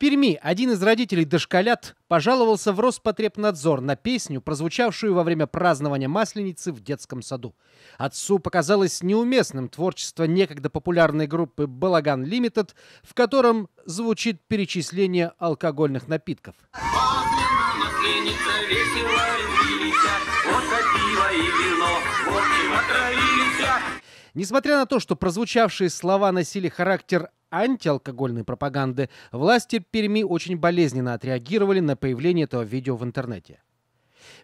Перми один из родителей дошколят пожаловался в Роспотребнадзор на песню, прозвучавшую во время празднования Масленицы в детском саду. Отцу показалось неуместным творчество некогда популярной группы «Балаган Лимитед», в котором звучит перечисление алкогольных напитков. Несмотря на то, что прозвучавшие слова носили характер антиалкогольной пропаганды, власти Перми очень болезненно отреагировали на появление этого видео в интернете.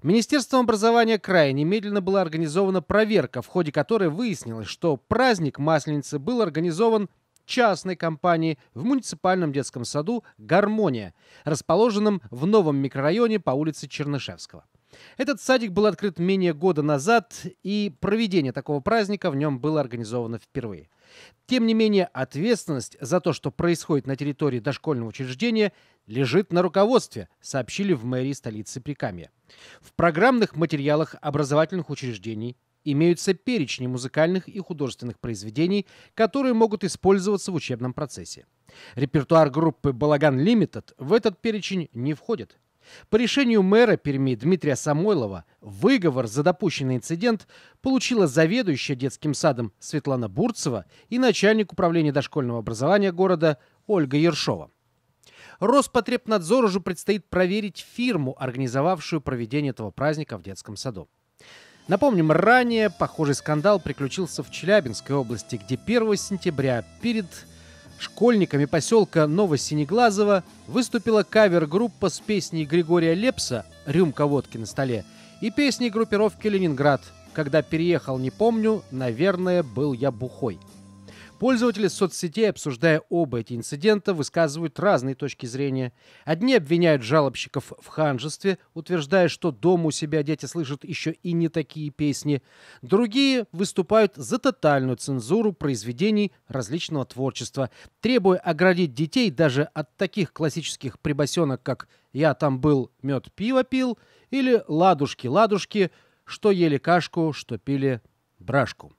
Министерством образования края немедленно была организована проверка, в ходе которой выяснилось, что праздник Масленицы был организован частной компанией в муниципальном детском саду «Гармония», расположенном в новом микрорайоне по улице Чернышевского. Этот садик был открыт менее года назад, и проведение такого праздника в нем было организовано впервые. Тем не менее, ответственность за то, что происходит на территории дошкольного учреждения, лежит на руководстве, сообщили в мэрии столицы Прикамья. В программных материалах образовательных учреждений имеются перечни музыкальных и художественных произведений, которые могут использоваться в учебном процессе. Репертуар группы «Балаган Лимитед» в этот перечень не входит – по решению мэра Перми Дмитрия Самойлова выговор за допущенный инцидент получила заведующая детским садом Светлана Бурцева и начальник управления дошкольного образования города Ольга Ершова. Роспотребнадзору уже предстоит проверить фирму, организовавшую проведение этого праздника в детском саду. Напомним, ранее похожий скандал приключился в Челябинской области, где 1 сентября перед школьниками поселка Новосинеглазово выступила кавер-группа с песней Григория Лепса «Рюмка водки на столе» и песней группировки «Ленинград», когда переехал, не помню, наверное, был я бухой. Пользователи соцсетей, обсуждая оба эти инцидента, высказывают разные точки зрения. Одни обвиняют жалобщиков в ханжестве, утверждая, что дома у себя дети слышат еще и не такие песни. Другие выступают за тотальную цензуру произведений различного творчества, требуя оградить детей даже от таких классических прибасенок, как «Я там был, мед пиво пил» или «Ладушки-ладушки», что ели кашку, что пили брашку.